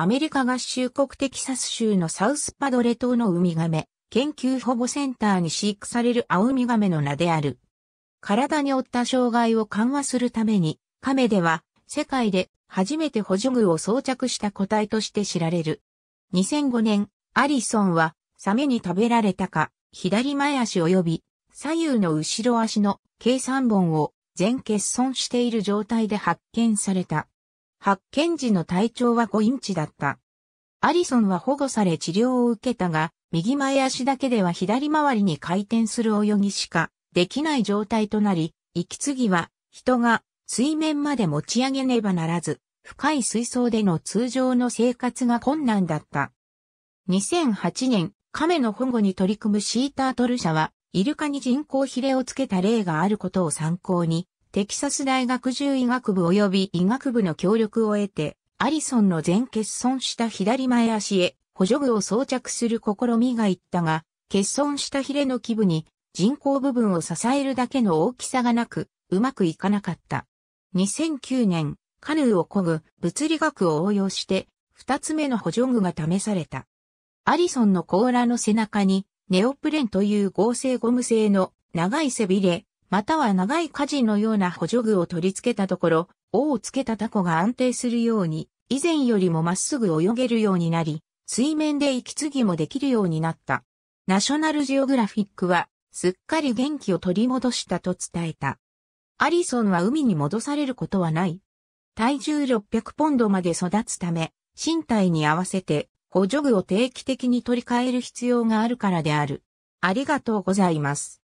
アメリカ合衆国テキサス州のサウスパドレ島のウミガメ、研究保護センターに飼育されるアウミガメの名である。体に負った障害を緩和するために、亀では世界で初めて補助具を装着した個体として知られる。2005年、アリソンはサメに食べられたか、左前足及び左右の後ろ足の計3本を全欠損している状態で発見された。発見時の体長は5インチだった。アリソンは保護され治療を受けたが、右前足だけでは左回りに回転する泳ぎしかできない状態となり、息継ぎは人が水面まで持ち上げねばならず、深い水槽での通常の生活が困難だった。2008年、亀の保護に取り組むシータートル社は、イルカに人工ヒレをつけた例があることを参考に、テキサス大学獣医学部及び医学部の協力を得て、アリソンの全欠損した左前足へ補助具を装着する試みがいったが、欠損したヒレの基部に人工部分を支えるだけの大きさがなく、うまくいかなかった。2009年、カヌーを漕ぐ物理学を応用して、二つ目の補助具が試された。アリソンの甲羅の背中に、ネオプレンという合成ゴム製の長い背びれ、または長い火事のような補助具を取り付けたところ、尾をつけたタコが安定するように、以前よりもまっすぐ泳げるようになり、水面で息継ぎもできるようになった。ナショナルジオグラフィックは、すっかり元気を取り戻したと伝えた。アリソンは海に戻されることはない。体重600ポンドまで育つため、身体に合わせて補助具を定期的に取り替える必要があるからである。ありがとうございます。